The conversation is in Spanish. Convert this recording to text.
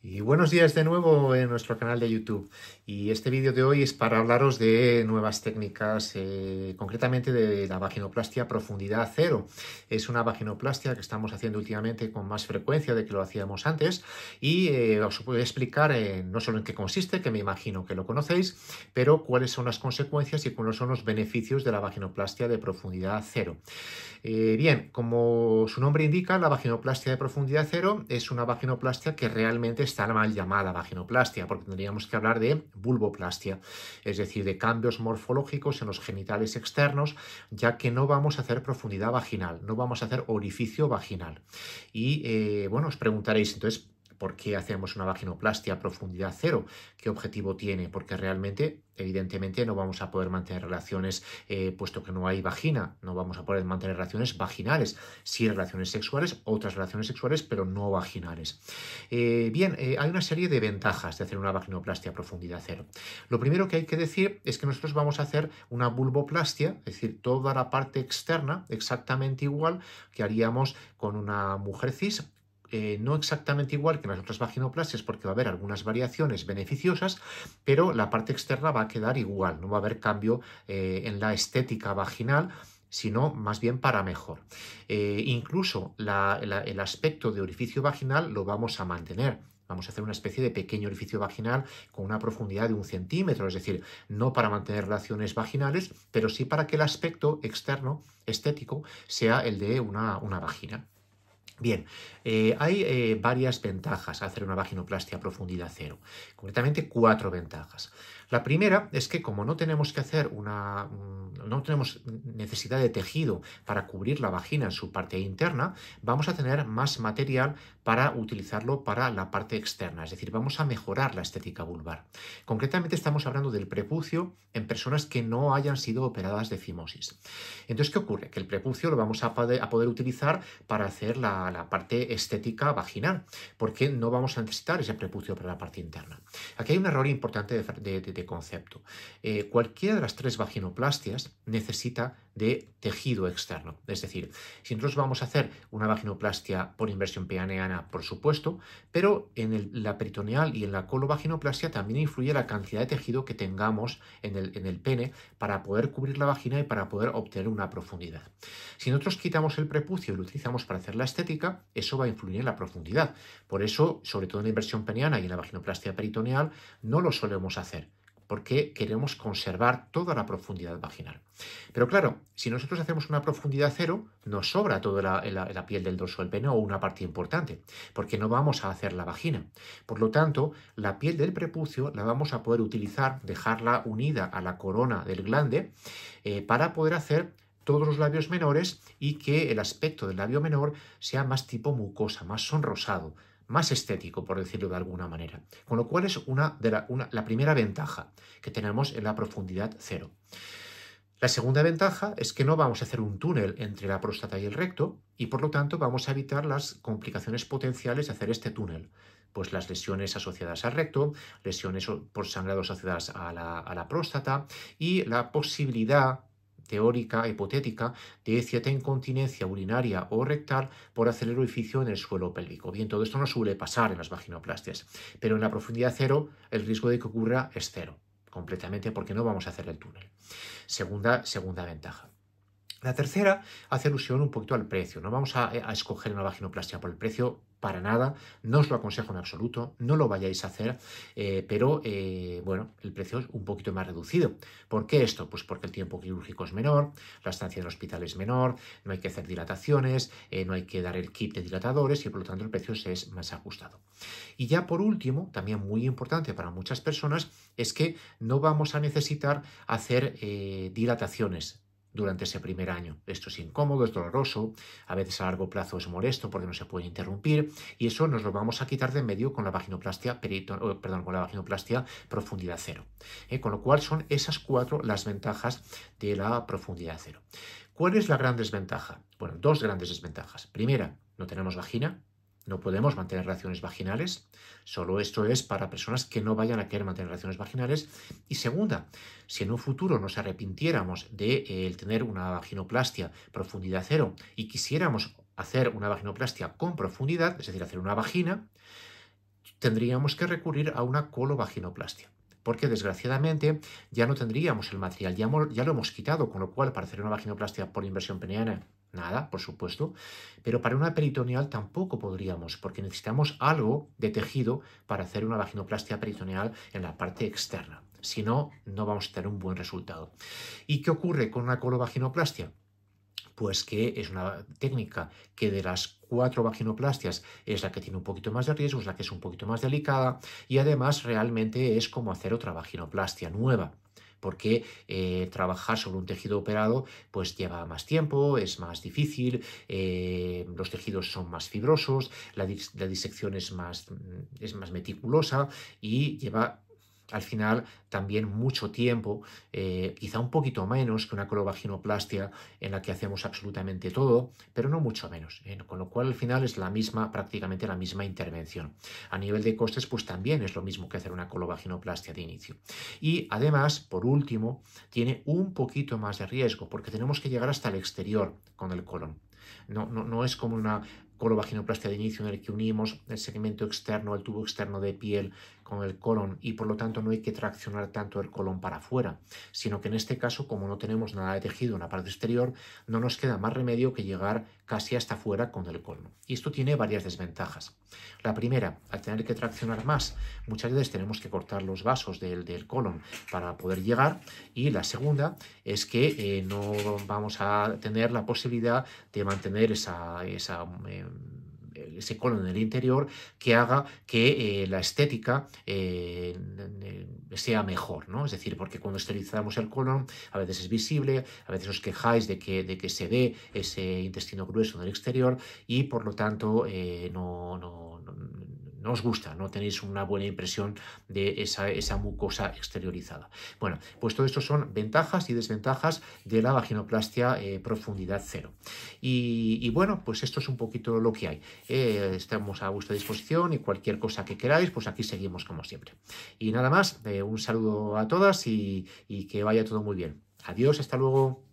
Y buenos días de nuevo en nuestro canal de YouTube. Y este vídeo de hoy es para hablaros de nuevas técnicas, eh, concretamente de la vaginoplastia profundidad cero. Es una vaginoplastia que estamos haciendo últimamente con más frecuencia de que lo hacíamos antes. Y eh, os voy a explicar eh, no solo en qué consiste, que me imagino que lo conocéis, pero cuáles son las consecuencias y cuáles son los beneficios de la vaginoplastia de profundidad cero. bien, como su nombre indica, la vaginoplastia de profundidad cero es una vaginoplastia que realmente está la mal llamada vaginoplastia, porque tendríamos que hablar de bulboplastia, es decir, de cambios morfológicos en los genitales externos, ya que no vamos a hacer profundidad vaginal, no vamos a hacer orificio vaginal. Y eh, bueno, os preguntaréis, entonces, por qué hacemos una vaginoplastia a profundidad cero, qué objetivo tiene, porque realmente, evidentemente, no vamos a poder mantener relaciones, eh, puesto que no hay vagina, no vamos a poder mantener relaciones vaginales, sí relaciones sexuales, otras relaciones sexuales, pero no vaginales. Eh, bien, eh, hay una serie de ventajas de hacer una vaginoplastia a profundidad cero. Lo primero que hay que decir es que nosotros vamos a hacer una bulboplastia, es decir, toda la parte externa exactamente igual que haríamos con una mujer cis eh, no exactamente igual que en las otras vaginoplastias porque va a haber algunas variaciones beneficiosas, pero la parte externa va a quedar igual, no va a haber cambio eh, en la estética vaginal sino más bien para mejor. Eh, incluso el aspecto de orificio vaginal lo vamos a mantener. Vamos a hacer una especie de pequeño orificio vaginal con una profundidad de un centímetro, es decir, no para mantener relaciones vaginales, pero sí para que el aspecto externo, estético, sea el de una vagina. Bien, eh, hay eh, varias ventajas a hacer una vaginoplastia a profundidad cero, concretamente cuatro ventajas. La primera es que como no tenemos que hacer una no tenemos necesidad de tejido para cubrir la vagina en su parte interna, vamos a tener más material para utilizarlo para la parte externa, es decir, vamos a mejorar la estética vulvar. Concretamente estamos hablando del prepucio en personas que no hayan sido operadas de cimosis. Entonces, ¿qué ocurre? Que el prepucio lo vamos a poder, utilizar para hacer la, parte estética vaginal, porque no vamos a necesitar ese prepucio para la parte interna. Aquí hay un error importante de, concepto. Eh, cualquiera de las tres vaginoplastias necesita de tejido externo. Es decir, si nosotros vamos a hacer una vaginoplastia por inversión peaneana, por supuesto, pero en la peritoneal y en la colovaginoplastia también influye la cantidad de tejido que tengamos en el, pene para poder cubrir la vagina y para poder obtener una profundidad. Si nosotros quitamos el prepucio y lo utilizamos para hacer la estética, eso va a influir en la profundidad. Por eso, sobre todo en la inversión peneana y en la vaginoplastia peritoneal, no lo solemos hacer porque queremos conservar toda la profundidad vaginal. Pero claro, si nosotros hacemos una profundidad cero, nos sobra toda la, piel del dorso del pene o una parte importante, porque no vamos a hacer la vagina. Por lo tanto, la piel del prepucio la vamos a poder utilizar, dejarla unida a la corona del glande, eh, para poder hacer todos los labios menores y que el aspecto del labio menor sea más tipo mucosa, más sonrosado, más estético, por decirlo de alguna manera. Con lo cual es una de la, primera ventaja que tenemos en la profundidad cero. La segunda ventaja es que no vamos a hacer un túnel entre la próstata y el recto y por lo tanto vamos a evitar las complicaciones potenciales de hacer este túnel, pues las lesiones asociadas al recto, lesiones por sangrado asociadas a la, a la próstata y la posibilidad teórica hipotética de cierta incontinencia urinaria o rectal por hacer orificio en el suelo pélvico. Bien, todo esto no suele pasar en las vaginoplastias, pero en la profundidad cero el riesgo de que ocurra es cero, completamente porque no vamos a hacer el túnel. Segunda, segunda ventaja. La tercera hace alusión un poquito al precio. No vamos eh, a, escoger una vaginoplastia por el precio para nada, no os lo aconsejo en absoluto, no lo vayáis a hacer, eh, pero eh, bueno, el precio es un poquito más reducido. ¿Por qué esto? Pues porque el tiempo quirúrgico es menor, la estancia en el hospital es menor, no hay que hacer dilataciones, no hay que dar el kit de dilatadores y por lo tanto el precio es más ajustado. Y ya por último, también muy importante para muchas personas, es que no vamos a necesitar hacer dilataciones durante ese primer año. Esto es incómodo, es doloroso, a veces a largo plazo es molesto porque no se puede interrumpir y eso nos lo vamos a quitar de en medio con la vaginoplastia, perito, eh, perdón, con la vaginoplastia profundidad cero. Eh, con lo cual son esas cuatro las ventajas de la profundidad cero. ¿Cuál es la gran desventaja? Bueno, dos grandes desventajas. Primera, no tenemos vagina, no podemos mantener relaciones vaginales, solo esto es para personas que no vayan a querer mantener relaciones vaginales. Y segunda, si en un futuro nos arrepintiéramos de eh, tener una vaginoplastia profundidad cero y quisiéramos hacer una vaginoplastia con profundidad, es decir, hacer una vagina, tendríamos que recurrir a una colovaginoplastia porque desgraciadamente ya no tendríamos el material, ya, ya, lo hemos quitado, con lo cual para hacer una vaginoplastia por inversión peniana Nada, por supuesto, pero para una peritoneal tampoco podríamos, porque necesitamos algo de tejido para hacer una vaginoplastia peritoneal en la parte externa. Si no, no vamos a tener un buen resultado. ¿Y qué ocurre con una colovaginoplastia? Pues que es una técnica que de las cuatro vaginoplastias es la que tiene un poquito más de riesgo, es la que es un poquito más delicada y además realmente es como hacer otra vaginoplastia nueva porque eh, trabajar sobre un tejido operado pues lleva más tiempo, es más difícil, eh, los tejidos son más fibrosos, la, disección es más, mm, es más meticulosa y lleva al final también mucho tiempo, eh, quizá un poquito menos que una colovaginoplastia en la que hacemos absolutamente todo, pero no mucho menos, eh, con lo cual al final es la misma, prácticamente la misma intervención. A nivel de costes, pues también es lo mismo que hacer una colovaginoplastia de inicio. Y además, por último, tiene un poquito más de riesgo, porque tenemos que llegar hasta el exterior con el colon. No, es como una colovaginoplastia de inicio en el que unimos el segmento externo, el tubo externo de piel con el colon y por lo tanto no hay que traccionar tanto el colon para afuera, sino que en este caso, como no tenemos nada de tejido en la parte exterior, no nos queda más remedio que llegar casi hasta afuera con el colon. Y esto tiene varias desventajas. La primera, al tener que traccionar más, muchas veces tenemos que cortar los vasos del, del colon para poder llegar. Y la segunda es que eh, no vamos a tener la posibilidad de mantener esa, eh, ese colon en el interior que haga que eh, la estética eh, eh, sea mejor, ¿no? Es decir, porque cuando esterilizamos el colon a veces es visible, a veces os quejáis de que, de que se ve ese intestino grueso en el exterior y por lo tanto no nos os gusta, no tenéis una buena impresión de esa, mucosa exteriorizada. Bueno, pues todo esto son ventajas y desventajas de la vaginoplastia eh, profundidad cero. Y, bueno, pues esto es un poquito lo que hay. Eh, estamos a vuestra disposición y cualquier cosa que queráis, pues aquí seguimos como siempre. Y nada más, eh, un saludo a todas y que vaya todo muy bien. Adiós, hasta luego.